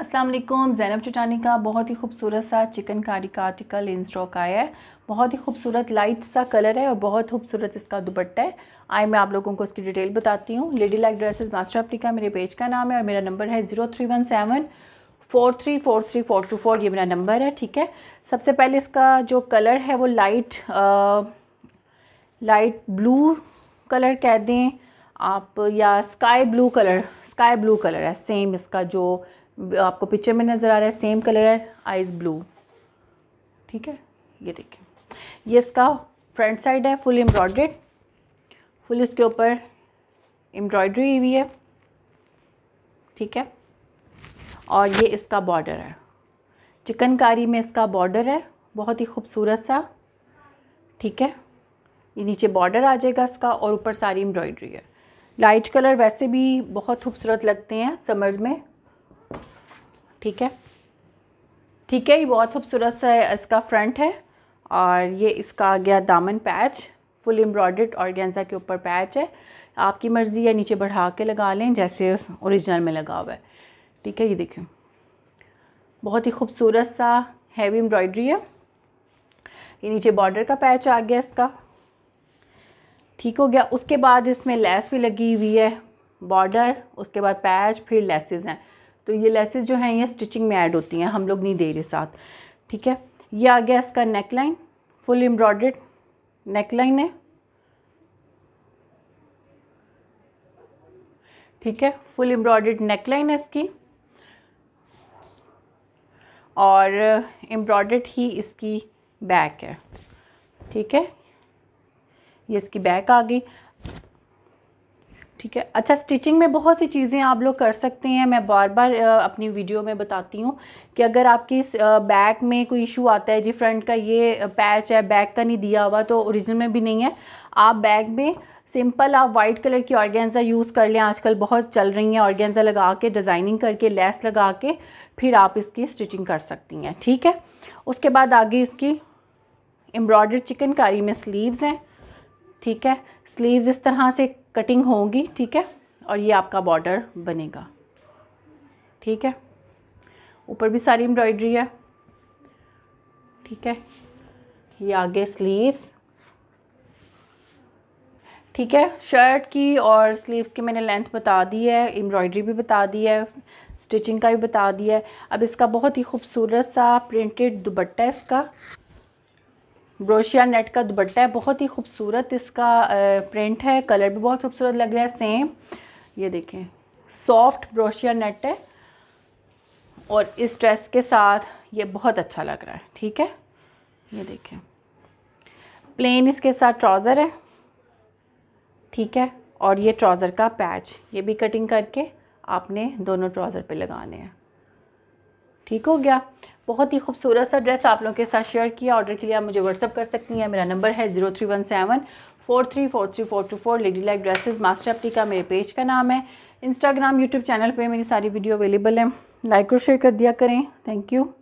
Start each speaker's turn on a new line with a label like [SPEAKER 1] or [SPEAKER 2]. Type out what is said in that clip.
[SPEAKER 1] असलम ज़ैनब चटानी का बहुत ही खूबसूरत सा चिकन कारी का आर्टिकल इन स्टॉक आया है बहुत ही खूबसूरत लाइट सा कलर है और बहुत खूबसूरत इसका दुपट्टा है आए मैं आप लोगों को इसकी डिटेल बताती हूँ lady like dresses master Africa मेरे पेज का नाम है और मेरा नंबर है zero three one seven four three four three four two four ये मेरा नंबर है ठीक है सबसे पहले इसका जो कलर है वो light ah, light blue colour कह दें आप या sky blue colour sky blue colour है सेम इसका जो आपको पिक्चर में नज़र आ रहा है सेम कलर है आइज़ ब्लू ठीक है ये देखिए ये इसका फ्रंट साइड है फुल एम्ब्रॉयड्रेड फुल इसके ऊपर एम्ब्रॉयड्री हुई है ठीक है और ये इसका बॉर्डर है चिकनकारी में इसका बॉर्डर है बहुत ही खूबसूरत सा ठीक है ये नीचे बॉर्डर आ जाएगा इसका और ऊपर सारी एम्ब्रॉयड्री है लाइट कलर वैसे भी बहुत खूबसूरत लगते हैं समर्ज में ठीक है ठीक है ये बहुत खूबसूरत सा इसका फ्रंट है और ये इसका आ गया दामन पैच फुल एम्ब्रॉयड और गेंजा के ऊपर पैच है आपकी मर्ज़ी है नीचे बढ़ा के लगा लें जैसे ओरिजिनल में लगा हुआ है ठीक है ये देखें बहुत ही खूबसूरत सा हैवी एम्ब्रॉयड्री है ये नीचे बॉर्डर का पैच आ गया इसका ठीक हो गया उसके बाद इसमें लेस भी लगी हुई है बॉर्डर उसके बाद पैच फिर लेसेस हैं तो ये लेसेस जो हैं ये स्टिचिंग में ऐड होती हैं हम लोग नहीं दे रहे साथ ठीक है ये आ गया इसका नेक लाइन फुल एम्ब्रॉयड नेक लाइन है ठीक है फुल एम्ब्रॉयड नेक लाइन है इसकी और एम्ब्रॉयड ही इसकी बैक है ठीक है ये इसकी बैक आ गई ठीक है अच्छा स्टिचिंग में बहुत सी चीज़ें आप लोग कर सकते हैं मैं बार बार अपनी वीडियो में बताती हूँ कि अगर आपके बैक में कोई इशू आता है जी फ्रंट का ये पैच है बैक का नहीं दिया हुआ तो ओरिजिनल में भी नहीं है आप बैग में सिंपल आप वाइट कलर की ऑर्गेंजा यूज़ कर लें आजकल बहुत चल रही हैं ऑर्गेंजा लगा के डिज़ाइनिंग करके लेस लगा के फिर आप इसकी स्टिचिंग कर सकती हैं ठीक है उसके बाद आगे इसकी एम्ब्रॉयडर चिकनकारी में स्लीव्स हैं ठीक है स्लीव्स इस तरह से कटिंग होगी ठीक है और ये आपका बॉर्डर बनेगा ठीक है ऊपर भी सारी एम्ब्रॉयडरी है ठीक है ये आगे स्लीव्स ठीक है शर्ट की और स्लीव्स की मैंने लेंथ बता दी है एम्ब्रॉयडरी भी बता दी है स्टिचिंग का भी बता दिया है अब इसका बहुत ही खूबसूरत सा प्रिंटेड दुबट्टा है इसका ब्रोशिया नेट का दुपट्टा है बहुत ही खूबसूरत इसका प्रिंट है कलर भी बहुत खूबसूरत लग रहा है सेम ये देखें सॉफ्ट ब्रोशिया नेट है और इस ड्रेस के साथ ये बहुत अच्छा लग रहा है ठीक है ये देखें प्लेन इसके साथ ट्राउज़र है ठीक है और ये ट्राउज़र का पैच ये भी कटिंग करके आपने दोनों ट्राउज़र पे लगाने हैं ठीक हो गया बहुत ही खूबसूरत सा ड्रेस आप लोगों के साथ शेयर किया ऑर्डर के लिए आप मुझे व्हाट्सअप कर सकती हैं मेरा नंबर है zero three one seven four three four three four two four lady like dresses master अपनी का मेरे पेज का नाम है इंस्टाग्राम यूट्यूब चैनल पे मेरी सारी वीडियो अवेलेबल है लाइक और शेयर कर दिया करें थैंक यू